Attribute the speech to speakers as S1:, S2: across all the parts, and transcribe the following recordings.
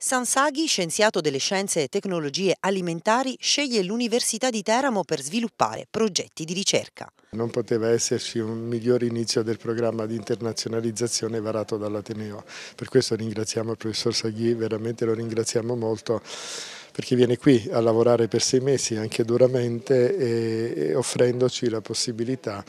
S1: Sansaghi, scienziato delle scienze e tecnologie alimentari, sceglie l'Università di Teramo per sviluppare progetti di ricerca.
S2: Non poteva esserci un miglior inizio del programma di internazionalizzazione varato dall'Ateneo. Per questo ringraziamo il professor Saghi, veramente lo ringraziamo molto perché viene qui a lavorare per sei mesi anche duramente e offrendoci la possibilità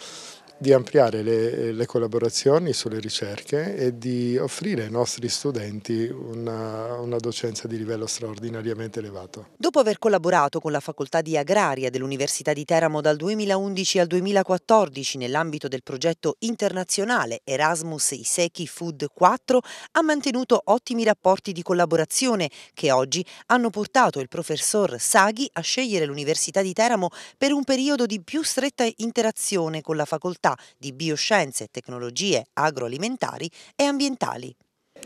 S2: di ampliare le, le, collaborazioni sulle ricerche e di offrire ai nostri studenti una, una, docenza di livello straordinariamente elevato.
S1: Dopo aver collaborato con la Facoltà di Agraria dell'Università di Teramo dal 2011 al 2014 nell'ambito del progetto internazionale Erasmus Isechi Food 4, ha mantenuto ottimi rapporti di collaborazione che oggi hanno portato il professor Saghi a scegliere l'Università di Teramo per un periodo di più stretta interazione con la facoltà di Bioscienze e Tecnologie Agroalimentari e Ambientali.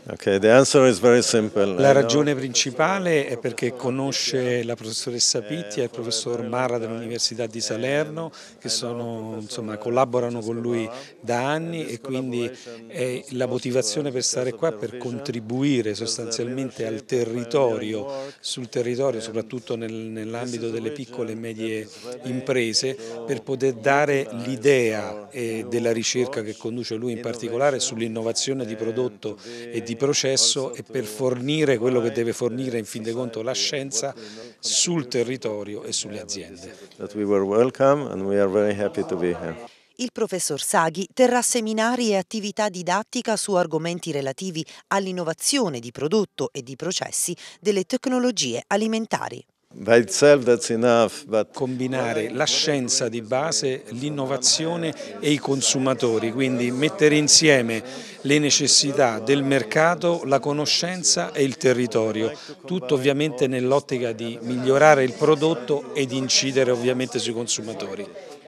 S2: Okay, la ragione
S3: principale è perché conosce la professoressa Pitti e il professor Mara dell'Università di Salerno che sono, insomma, collaborano con lui da anni e quindi la motivazione per stare qua per contribuire sostanzialmente al territorio, sul territorio soprattutto nel, nell'ambito delle piccole e medie imprese per poter dare l'idea eh, della ricerca che conduce lui in particolare sull'innovazione di prodotto e di di processo e per fornire quello che deve fornire in fin dei conti la scienza sul territorio e sulle aziende.
S1: Il professor Saghi terrà seminari e attività didattica su argomenti relativi all'innovazione di prodotto e di processi delle tecnologie alimentari.
S3: Combinare la scienza di base, l'innovazione e i consumatori, quindi mettere insieme le necessità del mercato, la conoscenza e il territorio, tutto ovviamente nell'ottica di migliorare il prodotto ed incidere ovviamente sui consumatori.